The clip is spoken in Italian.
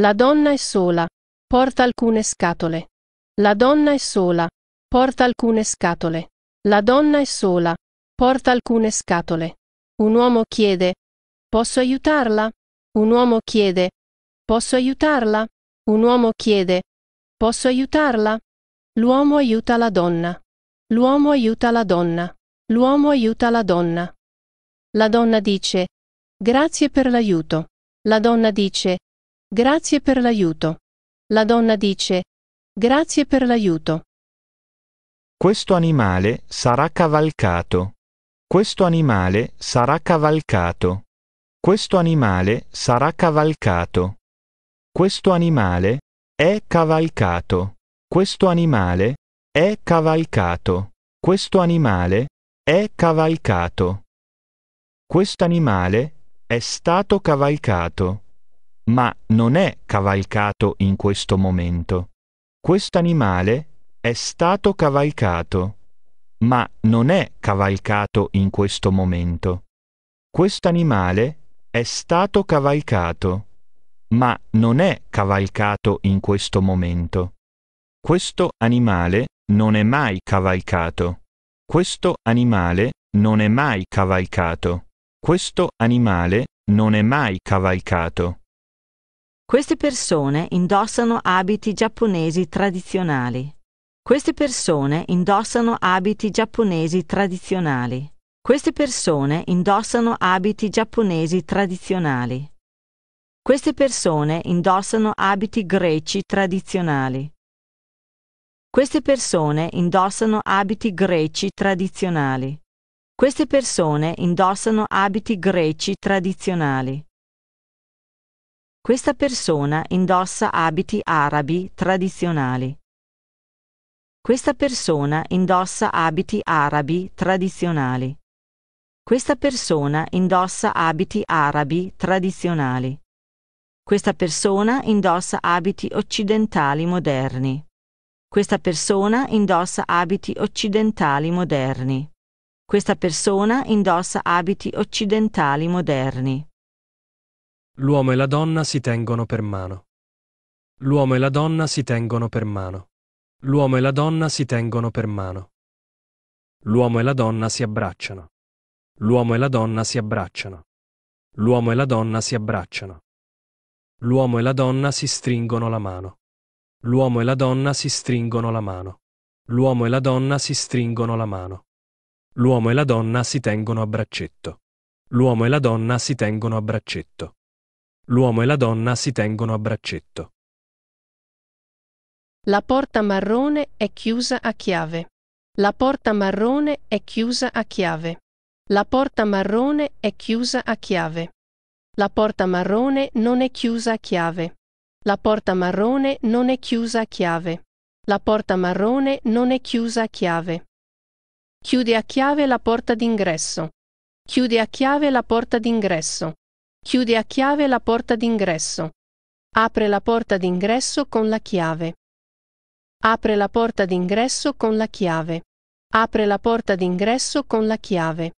La donna è sola. Porta alcune scatole. La donna è sola. Porta alcune scatole. La donna è sola. Porta alcune scatole. Un uomo chiede. Posso aiutarla? Un uomo chiede. Posso aiutarla? Un uomo chiede. Posso aiutarla? L'uomo aiuta la donna. L'uomo aiuta la donna. L'uomo aiuta la donna. La donna dice. Grazie per l'aiuto. La donna dice. Grazie per l'aiuto. La donna dice, grazie per l'aiuto. Questo animale sarà cavalcato. Questo animale sarà cavalcato. Questo animale sarà cavalcato. Questo animale è cavalcato. Questo animale è cavalcato. Questo animale è cavalcato. Quest'animale è stato cavalcato ma non è cavalcato in questo momento. Quest'animale è stato cavalcato, ma non è cavalcato in questo momento. Quest'animale è stato cavalcato, ma non è cavalcato in questo momento. Questo animale non è mai cavalcato. Questo animale non è mai cavalcato. Questo animale non è mai cavalcato. Queste persone indossano abiti giapponesi tradizionali. Queste persone indossano abiti giapponesi tradizionali. Queste persone indossano abiti giapponesi tradizionali. Queste persone indossano abiti greci tradizionali. Queste persone indossano abiti greci tradizionali. Queste persone indossano abiti greci tradizionali. Questa persona indossa abiti arabi tradizionali. Questa persona indossa abiti arabi tradizionali. Questa persona indossa abiti arabi tradizionali. Questa persona indossa abiti occidentali moderni. Questa persona indossa abiti occidentali moderni. Questa persona indossa abiti occidentali moderni. L'uomo e la donna si tengono per mano. L'uomo e la donna si tengono per mano. L'uomo e la donna si tengono per mano. L'uomo e la donna si abbracciano. L'uomo e la donna si abbracciano. L'uomo e la donna si abbracciano. L'uomo e la donna si stringono la mano. L'uomo e la donna si stringono la mano. L'uomo e la donna si stringono la mano. L'uomo e la donna si tengono a braccetto. L'uomo e la donna si tengono a braccetto. L'uomo e la donna si tengono a braccetto. La porta marrone è chiusa a chiave. La porta marrone è chiusa a chiave. La porta marrone è chiusa a chiave. La porta marrone non è chiusa a chiave. La porta marrone non è chiusa a chiave. La porta marrone non è chiusa a chiave. Chiude a chiave la porta d'ingresso. Chiude a chiave la porta d'ingresso. Chiude a chiave la porta d'ingresso. Apre la porta d'ingresso con la chiave. Apre la porta d'ingresso con la chiave. Apre la porta d'ingresso con la chiave.